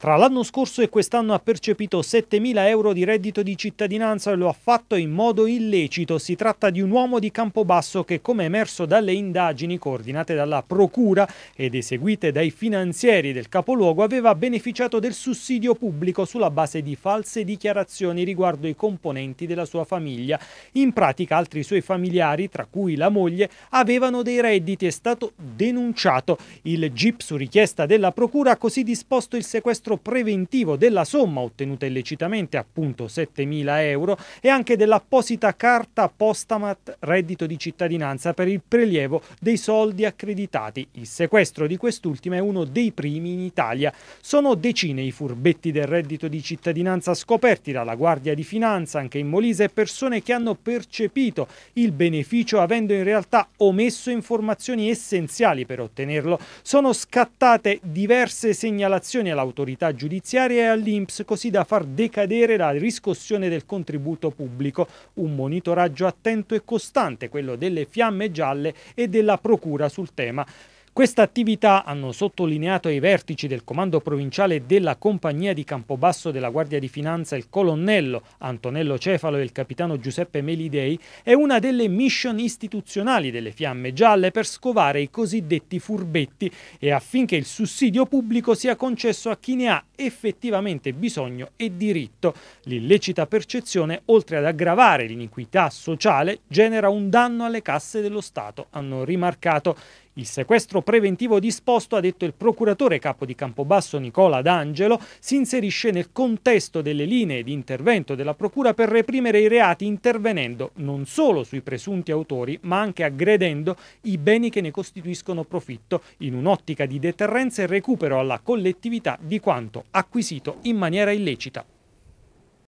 Tra l'anno scorso e quest'anno ha percepito 7.000 euro di reddito di cittadinanza e lo ha fatto in modo illecito. Si tratta di un uomo di Campobasso che, come emerso dalle indagini coordinate dalla Procura ed eseguite dai finanzieri del capoluogo, aveva beneficiato del sussidio pubblico sulla base di false dichiarazioni riguardo i componenti della sua famiglia. In pratica altri suoi familiari, tra cui la moglie, avevano dei redditi. È stato denunciato. Il GIP, su richiesta della Procura, ha così disposto il sequestro sequestro preventivo della somma ottenuta illecitamente, appunto 7.000 euro, e anche dell'apposita carta Postamat reddito di cittadinanza per il prelievo dei soldi accreditati. Il sequestro di quest'ultima è uno dei primi in Italia. Sono decine i furbetti del reddito di cittadinanza scoperti dalla Guardia di Finanza, anche in Molise, persone che hanno percepito il beneficio avendo in realtà omesso informazioni essenziali per ottenerlo. Sono scattate diverse segnalazioni all'autorità autorità giudiziarie e all'Inps così da far decadere la riscossione del contributo pubblico, un monitoraggio attento e costante, quello delle fiamme gialle e della procura sul tema. Questa attività, hanno sottolineato ai vertici del comando provinciale della compagnia di Campobasso della Guardia di Finanza il colonnello Antonello Cefalo e il capitano Giuseppe Melidei, è una delle mission istituzionali delle Fiamme Gialle per scovare i cosiddetti furbetti e affinché il sussidio pubblico sia concesso a chi ne ha effettivamente bisogno e diritto. L'illecita percezione, oltre ad aggravare l'iniquità sociale, genera un danno alle casse dello Stato, hanno rimarcato il sequestro preventivo disposto, ha detto il procuratore capo di Campobasso Nicola D'Angelo, si inserisce nel contesto delle linee di intervento della Procura per reprimere i reati intervenendo non solo sui presunti autori ma anche aggredendo i beni che ne costituiscono profitto in un'ottica di deterrenza e recupero alla collettività di quanto acquisito in maniera illecita.